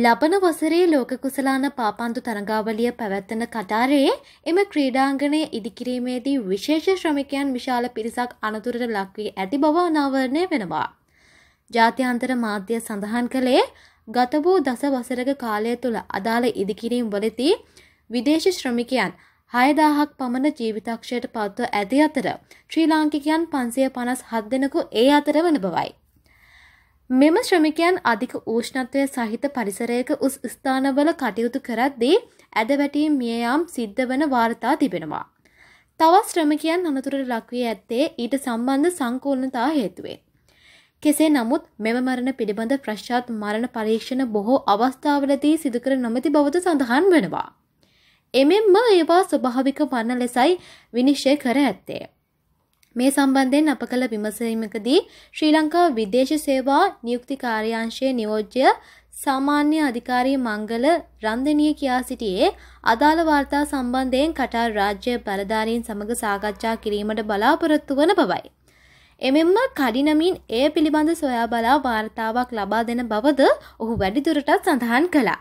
ලබන වසරේ ලෝක කුසලාන පාපන්දු තරගාවලිය පැවැත්වන කටාරයේ එම ක්‍රීඩාංගණය ඉදිකිරීමේදී විශේෂ ශ්‍රමිකයන් විශාල පිරිසක් අනතුරට ලක්වී ඇති බව අනාවරණය වෙනවා. ජාත්‍යන්තර මාධ්‍ය සඳහන් කළේ ගත වූ දස වසරක කාලය තුළ අදාළ ඉදිකිරීම් වලදී විදේශ ශ්‍රමිකයන් හයදාහක් පමණ ජීවිතක්ෂයට පත්ව ඇති අතර ශ්‍රී ලාංකිකයන් පන්සය පනස් හත් දෙනකු ඒ අතර වන බවයි. මෙම ශ්‍රමිකයන් අධික ූෂ්ණත්වය සහිත පරිසරයක උස් ස්ථානවල කටයුතු කරද්දී ඇදවැටීම් මියයාම් සිද්ධ වන වාර්තා තිබෙනවා. තවත් ශ්‍රමිකයන් අනතුරට ලක්වී ඇත්තේ ඊට සම්බන්ධ සංකූර්ණතා හේතුවේ. කෙසේ නමුත් මෙම මරණ පිළිබඳ ප්‍රශ්ාත් මරණ පරීක්ෂණ බොහෝ අවස්ථාවලදී සිදුකර නොමති බවද සඳහන් වෙනවා. එමෙන්ම ඒවා ස්වභාවික වන්න ලෙසයි විනිශ්චය කර ඇත්තේ. මේ සම්බන්ධයෙන් අප කළ විමසීමකදී ශ්‍රී ලංකා විදේශ සේවා නියුක්ති කාර්යාංශයේ නියෝජ්‍ය සාමාන්‍ය අධිකාරී මංගල රන්දනිය කියා සිටියේ අදාළ වාර්තා සම්බන්ධයෙන් කටාර් රාජ්‍ය බලධාරීන් සමග සාකච්ඡා කිරීමට බලාපොරොත්තු වන බවයි. එමෙන්ම කඩිනමින් එය පිළිබඳ සොයා බලා වාර්තාවක් ලබා දෙන බවද ඔහු වැඩිදුරටත් සඳහන් කළා.